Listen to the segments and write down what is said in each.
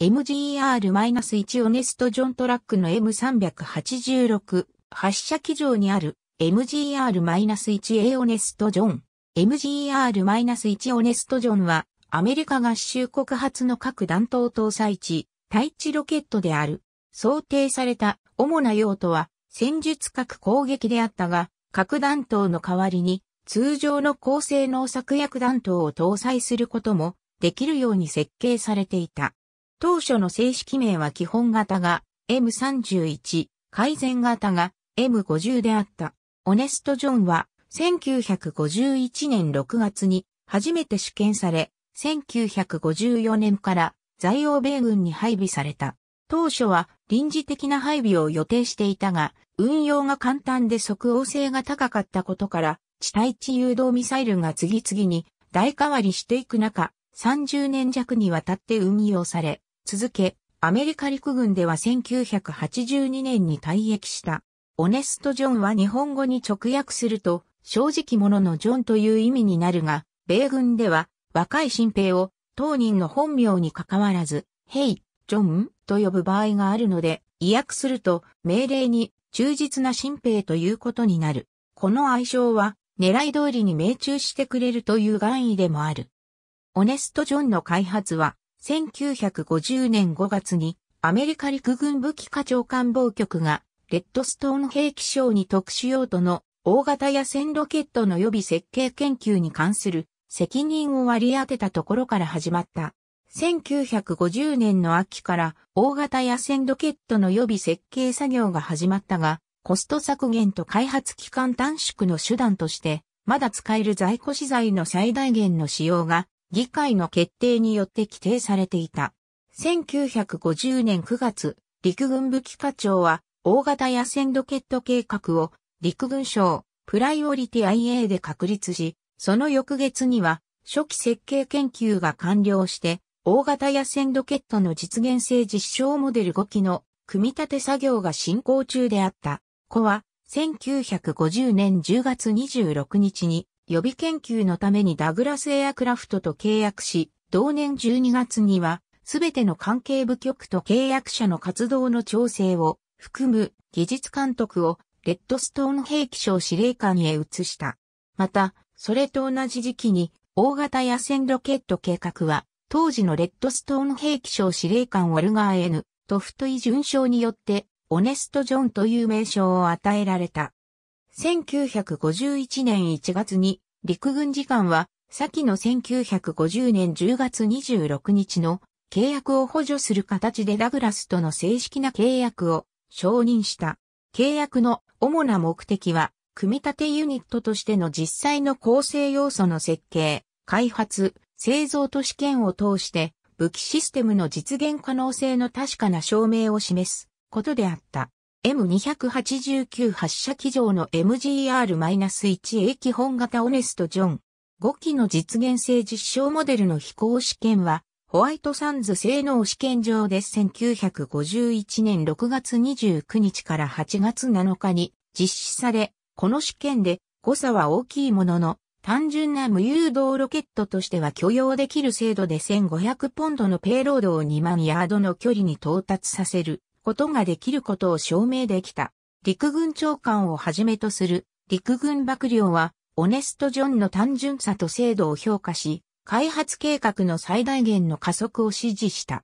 MGR-1 オネストジョントラックの M386 発射機上にある MGR-1A オネストジョン。MGR-1 オネストジョンはアメリカ合衆国発の核弾頭搭載地、対地ロケットである。想定された主な用途は戦術核攻撃であったが、核弾頭の代わりに通常の高性能作薬弾頭を搭載することもできるように設計されていた。当初の正式名は基本型が M31、改善型が M50 であった。オネスト・ジョンは1951年6月に初めて試験され、1954年から在欧米軍に配備された。当初は臨時的な配備を予定していたが、運用が簡単で即応性が高かったことから、地対地誘導ミサイルが次々に代替わりしていく中、30年弱にわたって運用され、続け、アメリカ陸軍では1982年に退役した。オネスト・ジョンは日本語に直訳すると、正直者のジョンという意味になるが、米軍では若い新兵を当人の本名に関わらず、ヘイ、ジョンと呼ぶ場合があるので、意訳すると命令に忠実な新兵ということになる。この愛称は狙い通りに命中してくれるという願意でもある。オネスト・ジョンの開発は1950年5月にアメリカ陸軍武器課長官房局がレッドストーン兵器賞に特殊用途の大型野戦ロケットの予備設計研究に関する責任を割り当てたところから始まった。1950年の秋から大型野戦ロケットの予備設計作業が始まったが、コスト削減と開発期間短縮の手段として、まだ使える在庫資材の最大限の使用が議会の決定によって規定されていた。1950年9月、陸軍武器課長は、大型野戦ロケット計画を陸軍省プライオリティ IA で確立し、その翌月には初期設計研究が完了して、大型野戦ロケットの実現性実証モデル5機の組み立て作業が進行中であった。子は1950年10月26日に予備研究のためにダグラスエアクラフトと契約し、同年12月には、すべての関係部局と契約者の活動の調整を含む技術監督をレッドストーン兵器省司令官へ移した。また、それと同じ時期に大型野戦ロケット計画は当時のレッドストーン兵器省司令官ウォルガー N と太い順章によってオネスト・ジョンという名称を与えられた。1951年1月に陸軍次官は先の1950年10月26日の契約を補助する形でダグラスとの正式な契約を承認した。契約の主な目的は、組み立てユニットとしての実際の構成要素の設計、開発、製造と試験を通して武器システムの実現可能性の確かな証明を示すことであった。M289 発射機上の MGR-1A 基本型オネストジョン5機の実現性実証モデルの飛行試験はホワイトサンズ性能試験場で1951年6月29日から8月7日に実施され、この試験で誤差は大きいものの単純な無誘導ロケットとしては許容できる精度で1500ポンドのペイロードを2万ヤードの距離に到達させることができることを証明できた。陸軍長官をはじめとする陸軍幕僚は、オネスト・ジョンの単純さと精度を評価し、開発計画の最大限の加速を指示した。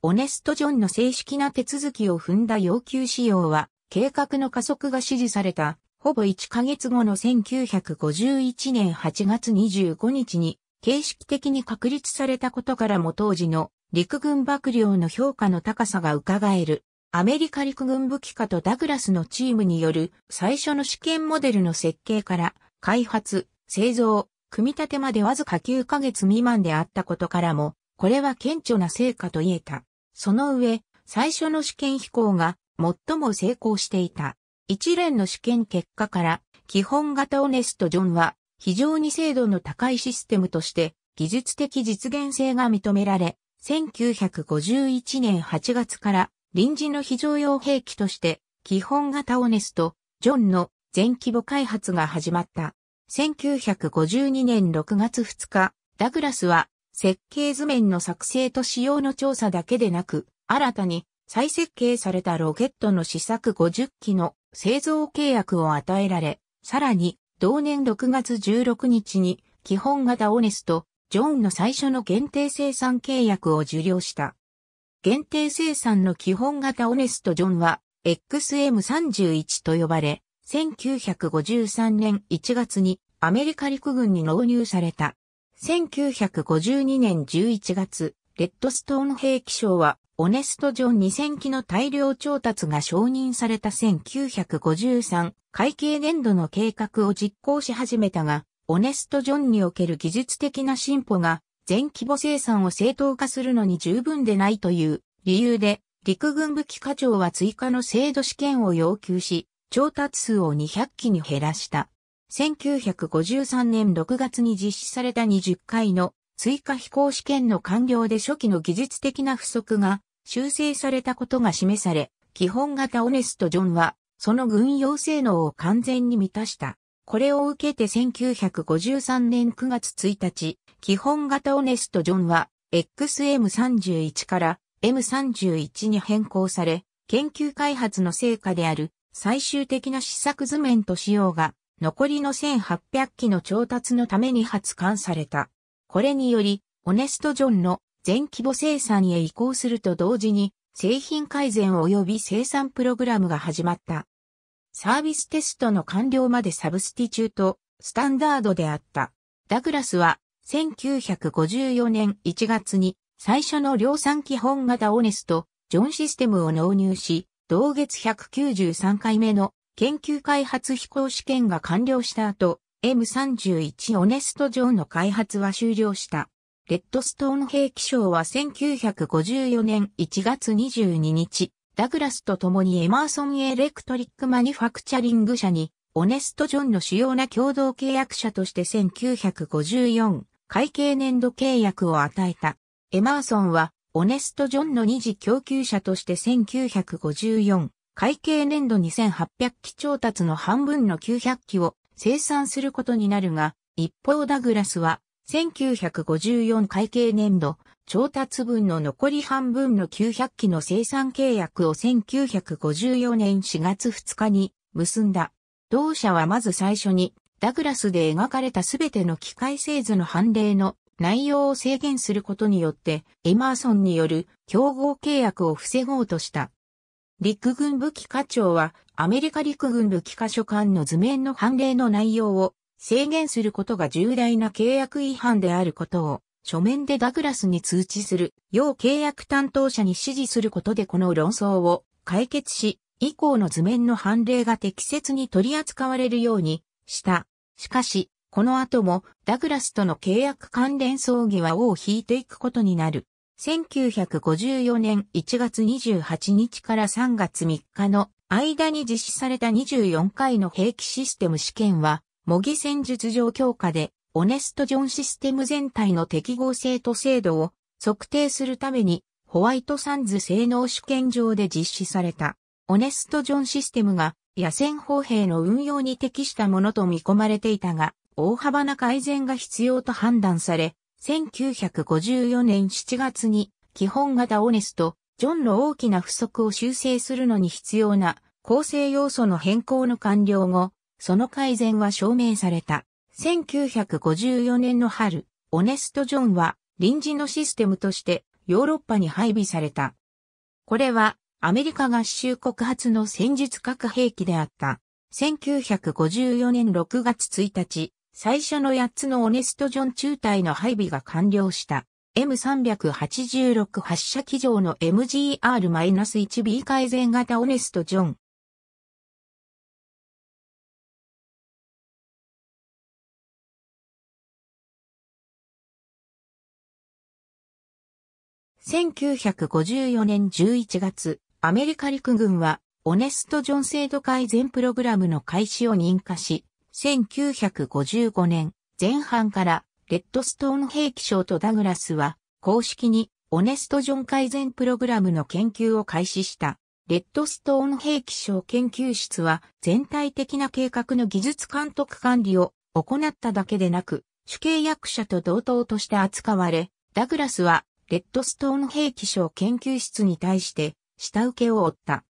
オネスト・ジョンの正式な手続きを踏んだ要求仕様は、計画の加速が指示された、ほぼ1ヶ月後の1951年8月25日に、形式的に確立されたことからも当時の陸軍幕僚の評価の高さが伺える。アメリカ陸軍武器科とダグラスのチームによる最初の試験モデルの設計から開発、製造、組み立てまでわずか9ヶ月未満であったことからも、これは顕著な成果と言えた。その上、最初の試験飛行が最も成功していた。一連の試験結果から、基本型オネストジョンは非常に精度の高いシステムとして技術的実現性が認められ、1951年8月から臨時の非常用兵器として、基本型オネスト、ジョンの全規模開発が始まった。1952年6月2日、ダグラスは設計図面の作成と使用の調査だけでなく、新たに再設計されたロケットの試作50機の製造契約を与えられ、さらに同年6月16日に基本型オネスト、ジョンの最初の限定生産契約を受領した。限定生産の基本型オネストジョンは XM31 と呼ばれ、1953年1月にアメリカ陸軍に納入された。1952年11月、レッドストーン兵器賞は、オネスト・ジョン2000機の大量調達が承認された1953会計年度の計画を実行し始めたが、オネスト・ジョンにおける技術的な進歩が全規模生産を正当化するのに十分でないという理由で、陸軍武器課長は追加の制度試験を要求し、調達数を200機に減らした。1953年6月に実施された20回の追加飛行試験の完了で初期の技術的な不足が修正されたことが示され、基本型オネスト・ジョンは、その軍用性能を完全に満たした。これを受けて1953年9月1日、基本型オネスト・ジョンは XM31 から M31 に変更され、研究開発の成果である最終的な試作図面と仕様が残りの1800機の調達のために発刊された。これにより、オネスト・ジョンの全規模生産へ移行すると同時に製品改善及び生産プログラムが始まった。サービステストの完了までサブスティチュート、スタンダードであった。ダグラスは1954年1月に最初の量産基本型オネスト、ジョンシステムを納入し、同月193回目の研究開発飛行試験が完了した後、M31 オネストジョンの開発は終了した。レッドストーン兵器賞は1954年1月22日、ダグラスと共にエマーソンエレクトリックマニファクチャリング社に、オネスト・ジョンの主要な共同契約者として1954会計年度契約を与えた。エマーソンは、オネスト・ジョンの二次供給者として1954、会計年度2800機調達の半分の900機を生産することになるが、一方ダグラスは、1954会計年度、調達分の残り半分の900機の生産契約を1954年4月2日に結んだ。同社はまず最初にダグラスで描かれたすべての機械製図の判例の内容を制限することによって、エマーソンによる競合契約を防ごうとした。陸軍武器課長は、アメリカ陸軍武器課所管の図面の判例の内容を制限することが重大な契約違反であることを、書面でダグラスに通知する、要契約担当者に指示することでこの論争を解決し、以降の図面の判例が適切に取り扱われるようにした。しかし、この後もダグラスとの契約関連葬儀は尾を引いていくことになる。1954年1月28日から3月3日の間に実施された24回の兵器システム試験は、模擬戦術上強化で、オネストジョンシステム全体の適合性と精度を測定するために、ホワイトサンズ性能試験場で実施された。オネストジョンシステムが野戦砲兵の運用に適したものと見込まれていたが、大幅な改善が必要と判断され、1954年7月に基本型オネスト、ジョンの大きな不足を修正するのに必要な構成要素の変更の完了後、その改善は証明された。1954年の春、オネスト・ジョンは臨時のシステムとしてヨーロッパに配備された。これはアメリカ合衆国初の戦術核兵器であった。1954年6月1日、最初の8つのオネストジョン中隊の配備が完了した。M386 発射機場の MGR-1B 改善型オネストジョン。1954年11月、アメリカ陸軍は、オネスト・ジョン制度改善プログラムの開始を認可し、1955年前半から、レッドストーン兵器省とダグラスは、公式に、オネスト・ジョン改善プログラムの研究を開始した。レッドストーン兵器省研究室は、全体的な計画の技術監督管理を行っただけでなく、主契約者と同等として扱われ、ダグラスは、レッドストーン兵器省研究室に対して、下請けを負った。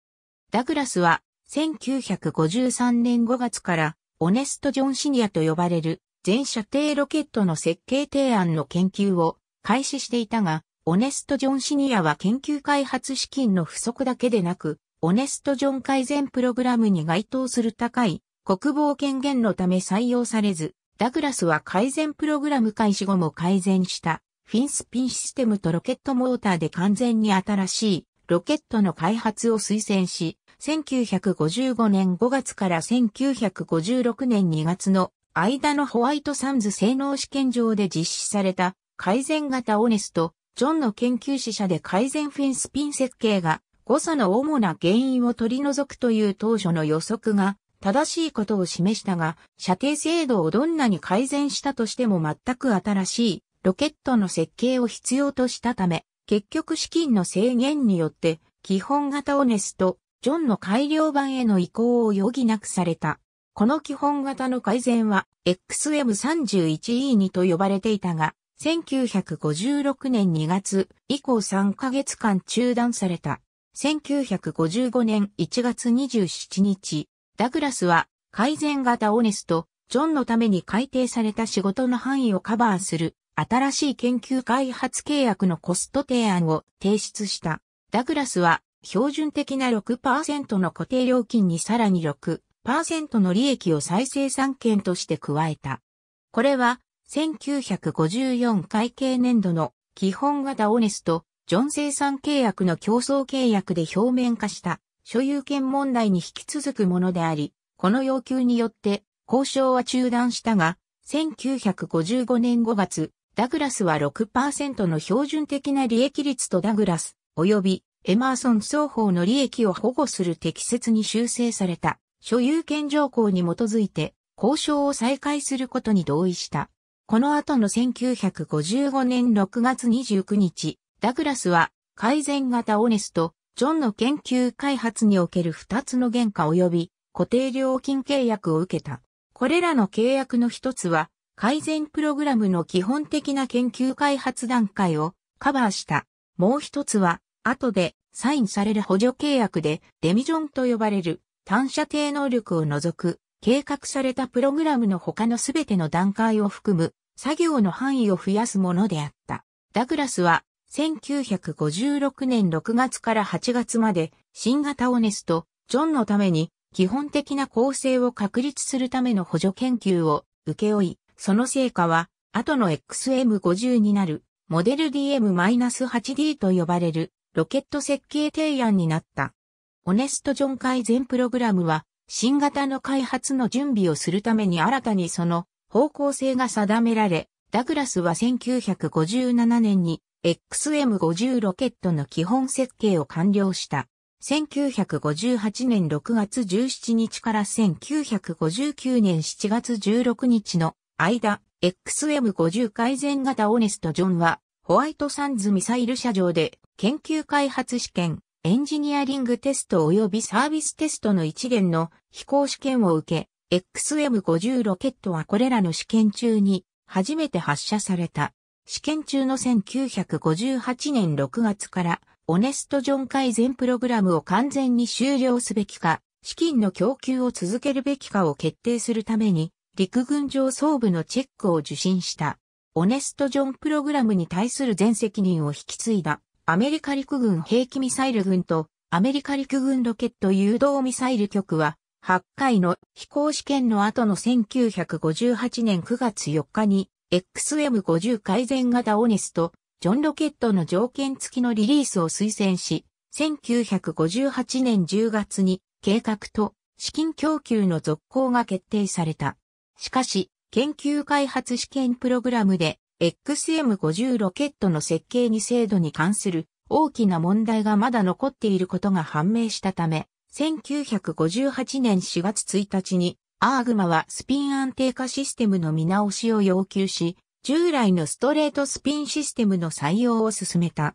ダグラスは、1953年5月から、オネスト・ジョン・シニアと呼ばれる、全射程ロケットの設計提案の研究を開始していたが、オネスト・ジョン・シニアは研究開発資金の不足だけでなく、オネスト・ジョン改善プログラムに該当する高い国防権限のため採用されず、ダグラスは改善プログラム開始後も改善した、フィンスピンシステムとロケットモーターで完全に新しいロケットの開発を推薦し、1955年5月から1956年2月の間のホワイトサンズ性能試験場で実施された改善型オネスト、ジョンの研究者社で改善フィンスピン設計が誤差の主な原因を取り除くという当初の予測が正しいことを示したが、射程精度をどんなに改善したとしても全く新しいロケットの設計を必要としたため、結局資金の制限によって、基本型オネスと、ジョンの改良版への移行を余儀なくされた。この基本型の改善は XM31E2 と呼ばれていたが、1956年2月以降3ヶ月間中断された。1955年1月27日、ダグラスは改善型オネスとジョンのために改定された仕事の範囲をカバーする新しい研究開発契約のコスト提案を提出した。ダグラスは、標準的な6%の固定料金にさらに6%の利益を再生産権として加えた。これは、1954会計年度の基本型オネスト、ジョン生産契約の競争契約で表面化した所有権問題に引き続くものであり、この要求によって交渉は中断したが、1955年5月、ダグラスは6%の標準的な利益率とダグラス、及びエマーソン双方の利益を保護する適切に修正された所有権条項に基づいて交渉を再開することに同意した。この後の1955年6月29日、ダグラスは改善型オネスとジョンの研究開発における2つの原価及び固定料金契約を受けた。これらの契約の一つは改善プログラムの基本的な研究開発段階をカバーした。もう一つは、後でサインされる補助契約でデミジョンと呼ばれる単射程能力を除く計画されたプログラムの他のすべての段階を含む作業の範囲を増やすものであった。ダグラスは1956年6月から8月まで新型オネスとジョンのために基本的な構成を確立するための補助研究を請け負い、その成果は、後の XM50 になる、モデル DM-8D と呼ばれる、ロケット設計提案になった。オネスト・ジョン改善プログラムは、新型の開発の準備をするために新たにその方向性が定められ、ダグラスは1957年に XM50 ロケットの基本設計を完了した。1958年6月17日から1959年7月16日の間、XM50 改善型オネスト・ジョンは、ホワイトサンズミサイル射場で、研究開発試験、エンジニアリングテスト及びサービステストの一元の飛行試験を受け、XM50 ロケットはこれらの試験中に初めて発射された。試験中の1958年6月から、オネスト・ジョン改善プログラムを完全に終了すべきか、資金の供給を続けるべきかを決定するために、陸軍上層部のチェックを受信した。オネスト・ジョンプログラムに対する全責任を引き継いだアメリカ陸軍兵器ミサイル軍とアメリカ陸軍ロケット誘導ミサイル局は8回の飛行試験の後の1958年9月4日に XM50 改善型オネストジョンロケットの条件付きのリリースを推薦し、1958年10月に計画と資金供給の続行が決定された。しかし、研究開発試験プログラムで XM50 ロケットの設計に精度に関する大きな問題がまだ残っていることが判明したため、1958年4月1日にアーグマはスピン安定化システムの見直しを要求し、従来のストレートスピンシステムの採用を進めた。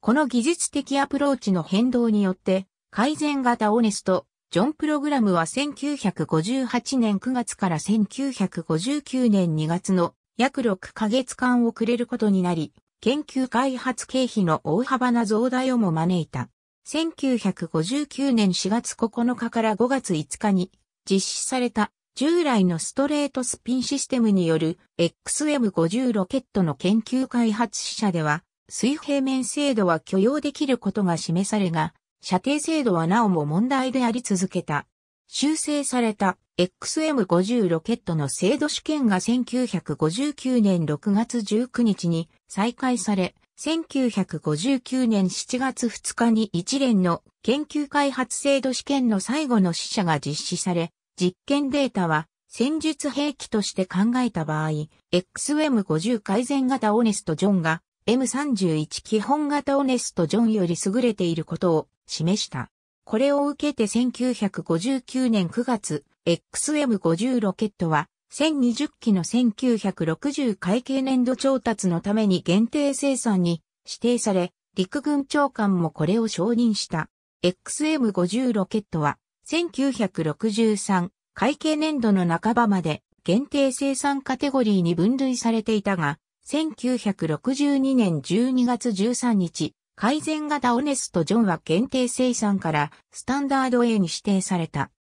この技術的アプローチの変動によって、改善型オネスト、ジョンプログラムは1958年9月から1959年2月の約6ヶ月間をくれることになり、研究開発経費の大幅な増大をも招いた。1959年4月9日から5月5日に実施された従来のストレートスピンシステムによる XM50 ロケットの研究開発者では水平面精度は許容できることが示されが射程制度はなおも問題であり続けた。修正された XM50 ロケットの制度試験が1959年6月19日に再開され、1959年7月2日に一連の研究開発制度試験の最後の試射が実施され、実験データは戦術兵器として考えた場合、XM50 改善型オネスト・ジョンが M31 基本型オネスト・ジョンより優れていることを示した。これを受けて1959年9月、XM50 ロケットは、1020機の1960会計年度調達のために限定生産に指定され、陸軍長官もこれを承認した。XM50 ロケットは、1963会計年度の半ばまで限定生産カテゴリーに分類されていたが、1962年12月13日、改善型オネストジョンは限定生産からスタンダード A に指定された。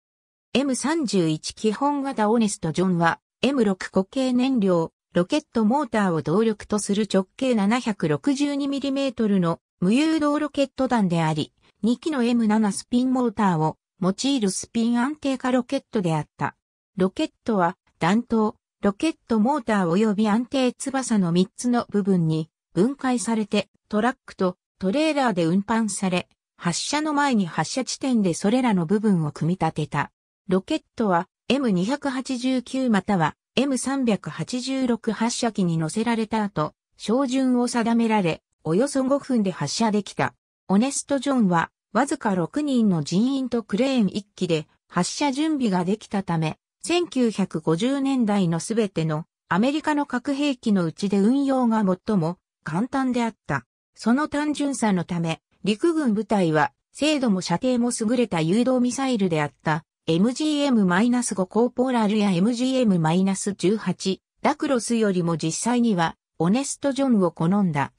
M31 基本型オネストジョンは M6 固形燃料、ロケットモーターを動力とする直径 762mm の無誘導ロケット弾であり、2機の M7 スピンモーターを用いるスピン安定化ロケットであった。ロケットは弾頭、ロケットモーター及び安定翼の3つの部分に分解されてトラックとトレーラーで運搬され、発射の前に発射地点でそれらの部分を組み立てた。ロケットは M289 または M386 発射機に乗せられた後、照準を定められ、およそ5分で発射できた。オネスト・ジョンは、わずか6人の人員とクレーン1機で発射準備ができたため、1950年代のすべてのアメリカの核兵器のうちで運用が最も簡単であった。その単純さのため、陸軍部隊は精度も射程も優れた誘導ミサイルであった MGM-5 コーポラルや MGM-18 ラクロスよりも実際にはオネストジョンを好んだ。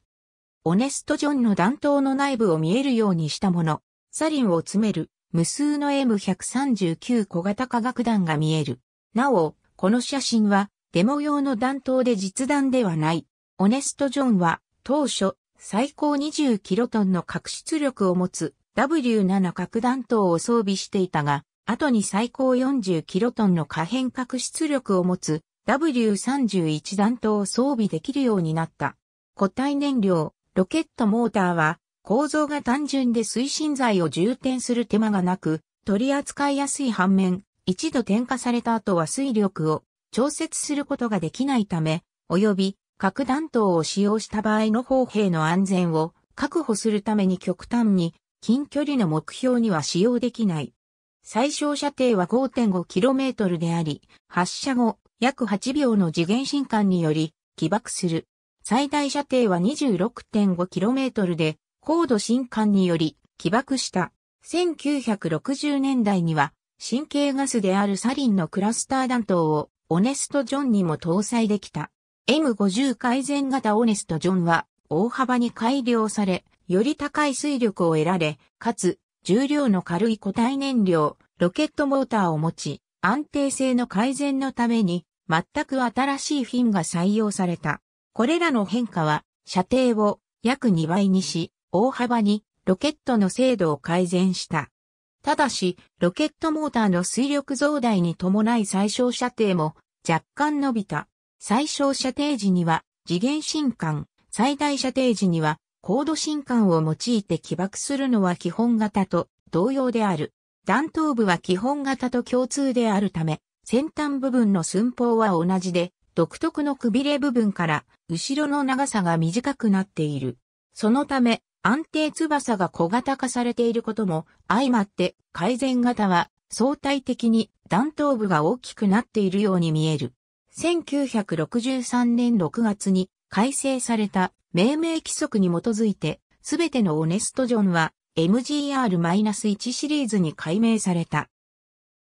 オネストジョンの弾頭の内部を見えるようにしたもの、サリンを詰める無数の M139 小型化学弾が見える。なお、この写真はデモ用の弾頭で実弾ではない。オネスト・ジョンは当初最高20キロトンの核出力を持つ W7 核弾頭を装備していたが、後に最高40キロトンの可変核出力を持つ W31 弾頭を装備できるようになった。固体燃料、ロケットモーターは構造が単純で推進剤を充填する手間がなく、取り扱いやすい反面、一度点火された後は水力を調節することができないため、及び核弾頭を使用した場合の砲兵の安全を確保するために極端に近距離の目標には使用できない。最小射程は 5.5km であり、発射後約8秒の次元進換により起爆する。最大射程は 26.5km で高度新撼により起爆した。1960年代には神経ガスであるサリンのクラスター弾頭をオネスト・ジョンにも搭載できた。M50 改善型オネスト・ジョンは大幅に改良され、より高い水力を得られ、かつ重量の軽い固体燃料、ロケットモーターを持ち、安定性の改善のために、全く新しいフィンが採用された。これらの変化は、射程を約2倍にし、大幅にロケットの精度を改善した。ただし、ロケットモーターの水力増大に伴い最小射程も若干伸びた。最小射程時には次元進管、最大射程時には高度進管を用いて起爆するのは基本型と同様である。弾頭部は基本型と共通であるため、先端部分の寸法は同じで、独特のくびれ部分から後ろの長さが短くなっている。そのため、安定翼が小型化されていることも相まって改善型は相対的に弾頭部が大きくなっているように見える。1963年6月に改正された命名規則に基づいてすべてのオネストジョンは MGR-1 シリーズに改名された。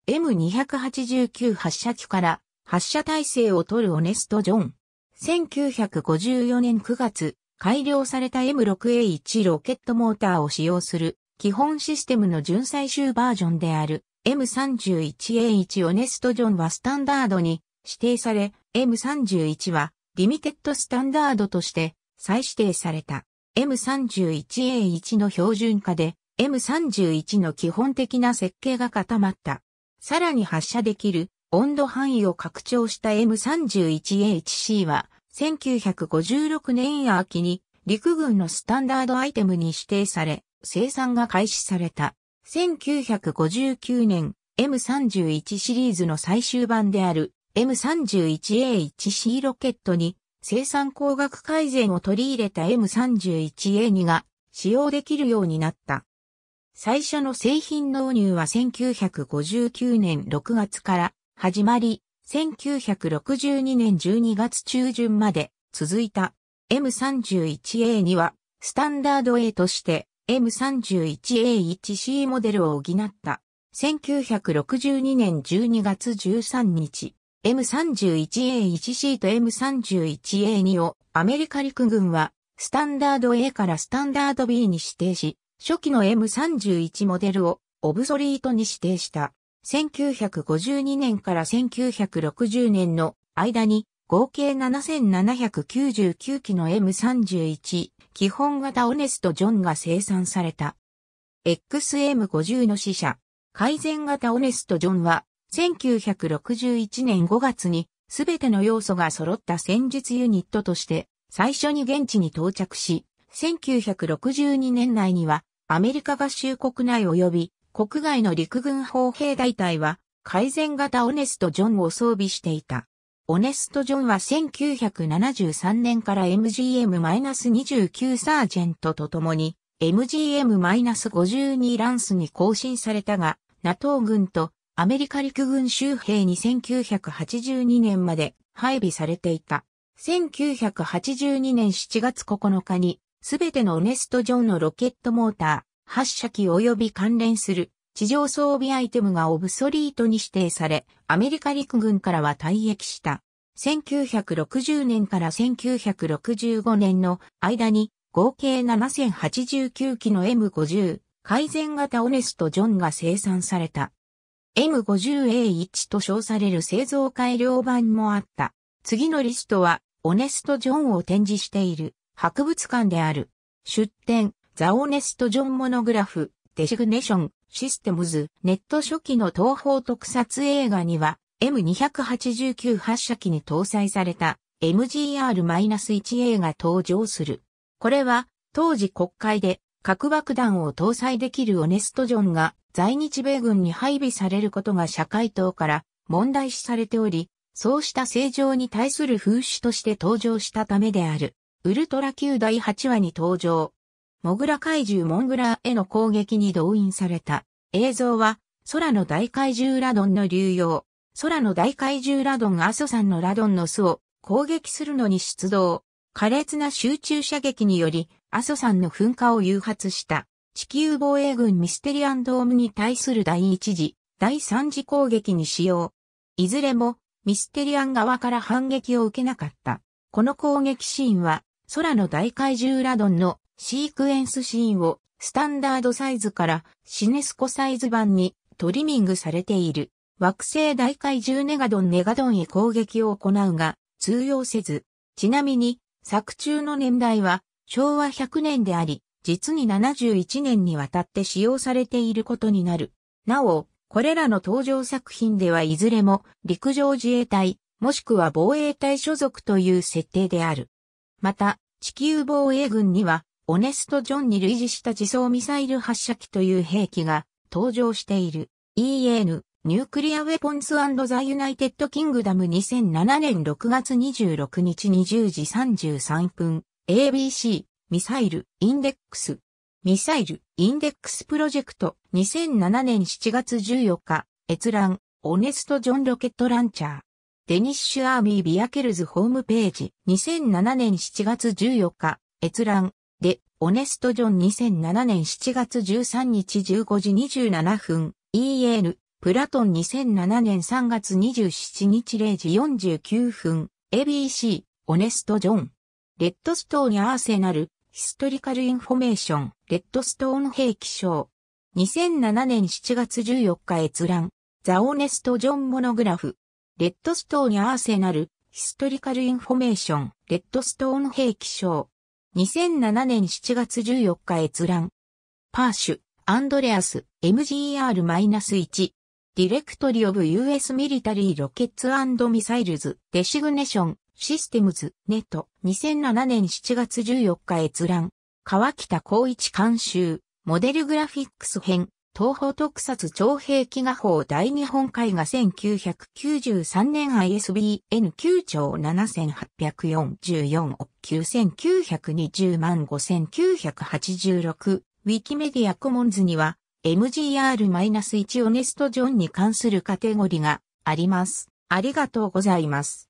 M289 発射機から発射体制を取るオネストジョン。1954年9月、改良された M6A1 ロケットモーターを使用する基本システムの純最終バージョンである M31A1 オネストジョンはスタンダードに指定され M31 はリミテッドスタンダードとして再指定された M31A1 の標準化で M31 の基本的な設計が固まった。さらに発射できる温度範囲を拡張した M31H-C は1956年秋に陸軍のスタンダードアイテムに指定され、生産が開始された。1959年 M31 シリーズの最終版である M31A1C ロケットに生産工学改善を取り入れた M31A2 が使用できるようになった。最初の製品納入は1959年6月から始まり、1962年12月中旬まで続いた M31A にはスタンダード A として M31A1C モデルを補った1962年12月13日 M31A1C と M31A2 をアメリカ陸軍はスタンダード A からスタンダード B に指定し、初期の M31 モデルをオブソリートに指定した。1952年から1960年の間に合計7799機の M31 基本型オネスト・ジョンが生産された。XM50 の死者、改善型オネスト・ジョンは1961年5月にすべての要素が揃った戦術ユニットとして最初に現地に到着し、1962年内にはアメリカ合衆国内及び国外の陸軍砲兵大隊は改善型オネスト・ジョンを装備していた。オネスト・ジョンは1973年から MGM-29 サージェントと共に MGM-52 ランスに更新されたが、NATO 軍とアメリカ陸軍周兵に1982年まで配備されていた。1982年7月9日に、すべてのオネスト・ジョンのロケットモーター、発射機及び関連する地上装備アイテムがオブソリートに指定され、アメリカ陸軍からは退役した。1960年から1965年の間に合計7089機の M50 改善型オネストジョンが生産された。M50A1 と称される製造改良版もあった。次のリストはオネストジョンを展示している博物館である。出展、ザオネストジョンモノグラフ、デシグネション、システムズ、ネット初期の東方特撮映画には、M289 発射機に搭載された MGR-1A が登場する。これは、当時国会で核爆弾を搭載できるオネストジョンが在日米軍に配備されることが社会党から問題視されており、そうした正常に対する風刺として登場したためである。ウルトラ級第8話に登場。モグラ怪獣モングラへの攻撃に動員された。映像は、空の大怪獣ラドンの流用。空の大怪獣ラドン阿蘇山のラドンの巣を攻撃するのに出動。苛烈な集中射撃により、阿蘇山の噴火を誘発した。地球防衛軍ミステリアンドームに対する第一次、第三次攻撃に使用。いずれも、ミステリアン側から反撃を受けなかった。この攻撃シーンは、空の大怪獣ラドンのシークエンスシーンをスタンダードサイズからシネスコサイズ版にトリミングされている。惑星大怪獣ネガドンネガドンへ攻撃を行うが通用せず。ちなみに作中の年代は昭和100年であり、実に71年にわたって使用されていることになる。なお、これらの登場作品ではいずれも陸上自衛隊、もしくは防衛隊所属という設定である。また、地球防衛軍にはオネスト・ジョンに類似した自走ミサイル発射機という兵器が登場している。EN、ニュークリア・ウェポンズ・ザ・ユナイテッド・キングダム2007年6月26日20時33分、ABC、ミサイル、インデックス。ミサイル、インデックスプロジェクト、2007年7月14日、閲覧、オネスト・ジョン・ロケット・ランチャー。デニッシュ・アーミー・ビアケルズホームページ、2007年7月14日、閲覧、で、オネストジョン2007年7月13日15時27分、EN、プラトン2007年3月27日0時49分、ABC、オネストジョン。レッドストーンアーセナル、ヒストリカルインフォメーション、レッドストーン兵器賞。2007年7月14日閲覧。ザ・オネスト・ジョン・モノグラフ。レッドストーンアーセナル、ヒストリカルインフォメーション、レッドストーン兵器賞。2007年7月14日閲覧。パーシュ、アンドレアス、MGR-1。ディレクトリオブ US ミリタリーロケッツミサイルズ、デシグネション、システムズ、ネット、2007年7月14日閲覧。川北光一監修、モデルグラフィックス編、東方特撮徴兵記画法大日本海が1993年 ISBN 9兆7844億9920万5986ウィキメディアコモンズには MGR-1 オネストジョンに関するカテゴリがあります。ありがとうございます。